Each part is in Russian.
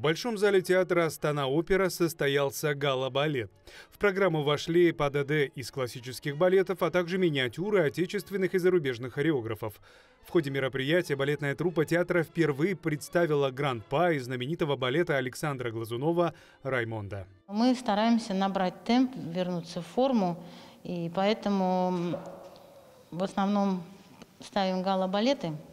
В Большом зале театра «Астана-опера» состоялся гала-балет. В программу вошли по ДД из классических балетов, а также миниатюры отечественных и зарубежных хореографов. В ходе мероприятия балетная труппа театра впервые представила гран па из знаменитого балета Александра Глазунова «Раймонда». Мы стараемся набрать темп, вернуться в форму, и поэтому в основном ставим гала-балеты –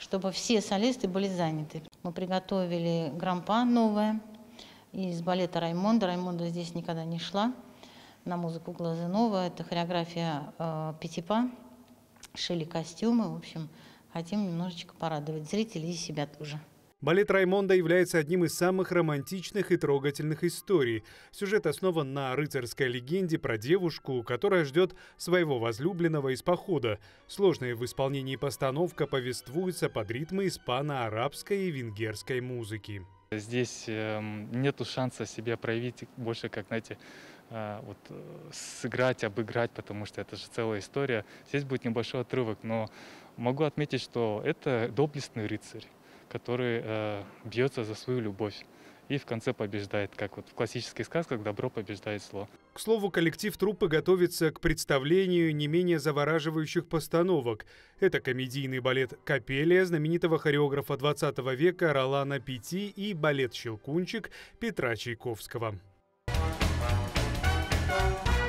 чтобы все солисты были заняты. Мы приготовили грампа новая из балета Раймонда. Раймонда здесь никогда не шла на музыку Глазунова. Это хореография э, Пятипа. Шили костюмы, в общем, хотим немножечко порадовать зрителей и себя тоже. Балет Раймонда является одним из самых романтичных и трогательных историй. Сюжет основан на рыцарской легенде про девушку, которая ждет своего возлюбленного из похода. Сложная в исполнении постановка повествуется под ритмы испано-арабской и венгерской музыки. Здесь э, нету шанса себя проявить больше, как, знаете, э, вот э, сыграть, обыграть, потому что это же целая история. Здесь будет небольшой отрывок, но могу отметить, что это доблестный рыцарь который э, бьется за свою любовь и в конце побеждает, как вот в классических сказках «Добро побеждает зло». К слову, коллектив труппы готовится к представлению не менее завораживающих постановок. Это комедийный балет «Капелия» знаменитого хореографа 20 века Ролана Пяти и балет «Щелкунчик» Петра Чайковского. Thank you.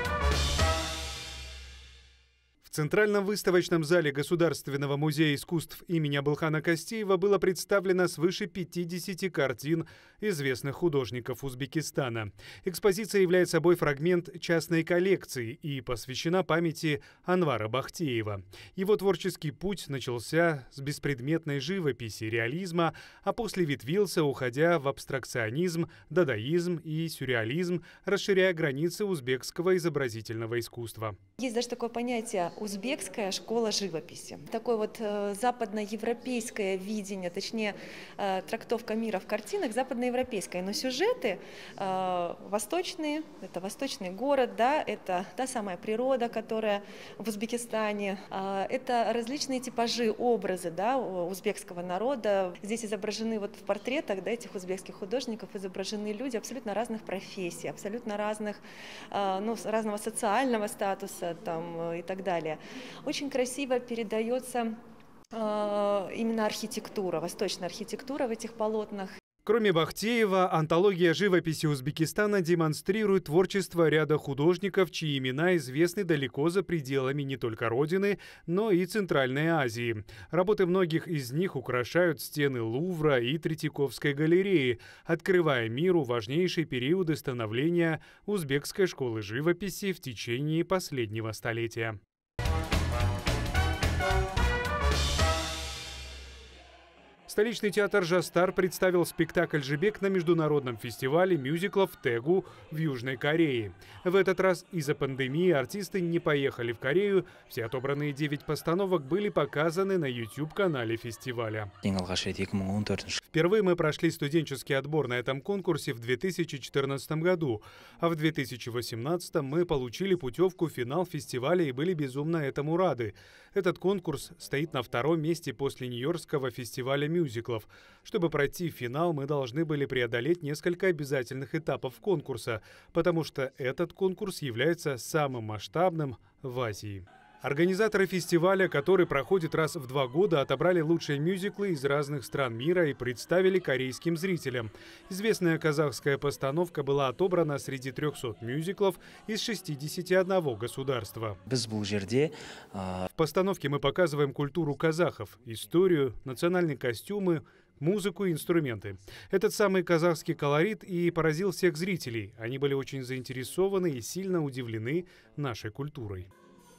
В Центральном выставочном зале Государственного музея искусств имени Абылхана Костеева было представлено свыше 50 картин известных художников Узбекистана. Экспозиция является собой фрагмент частной коллекции и посвящена памяти Анвара Бахтеева. Его творческий путь начался с беспредметной живописи реализма, а после ветвился, уходя в абстракционизм, дадаизм и сюрреализм, расширяя границы узбекского изобразительного искусства. Есть даже такое понятие узбекская школа живописи. Такое вот э, западноевропейское видение, точнее э, трактовка мира в картинах западноевропейская, но сюжеты э, восточные, это восточный город, да, это та самая природа, которая в Узбекистане, это различные типажи, образы, да, узбекского народа. Здесь изображены вот в портретах, да, этих узбекских художников изображены люди абсолютно разных профессий, абсолютно разных, ну, разного социального статуса там и так далее далее. Очень красиво передается э, именно архитектура, восточная архитектура в этих полотнах. Кроме Бахтеева, антология живописи Узбекистана демонстрирует творчество ряда художников, чьи имена известны далеко за пределами не только Родины, но и Центральной Азии. Работы многих из них украшают стены Лувра и Третьяковской галереи, открывая миру важнейшие периоды становления узбекской школы живописи в течение последнего столетия. Столичный театр «Жастар» представил спектакль «Жебек» на международном фестивале мюзиклов «Тегу» в Южной Корее. В этот раз из-за пандемии артисты не поехали в Корею. Все отобранные 9 постановок были показаны на YouTube-канале фестиваля. Впервые мы прошли студенческий отбор на этом конкурсе в 2014 году, а в 2018 мы получили путевку в финал фестиваля и были безумно этому рады. Этот конкурс стоит на втором месте после Нью-Йоркского фестиваля мюзиклов мюзиклов. Чтобы пройти в финал, мы должны были преодолеть несколько обязательных этапов конкурса, потому что этот конкурс является самым масштабным в Азии. Организаторы фестиваля, который проходит раз в два года, отобрали лучшие мюзиклы из разных стран мира и представили корейским зрителям. Известная казахская постановка была отобрана среди 300 мюзиклов из 61 государства. А, в постановке мы показываем культуру казахов, историю, национальные костюмы, музыку и инструменты. Этот самый казахский колорит и поразил всех зрителей. Они были очень заинтересованы и сильно удивлены нашей культурой.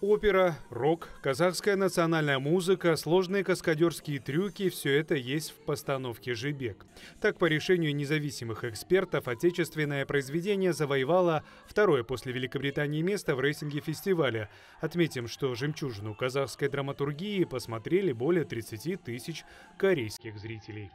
Опера, рок, казахская национальная музыка, сложные каскадерские трюки – все это есть в постановке «Жибек». Так, по решению независимых экспертов, отечественное произведение завоевало второе после Великобритании место в рейтинге фестиваля. Отметим, что «Жемчужину» казахской драматургии посмотрели более 30 тысяч корейских зрителей.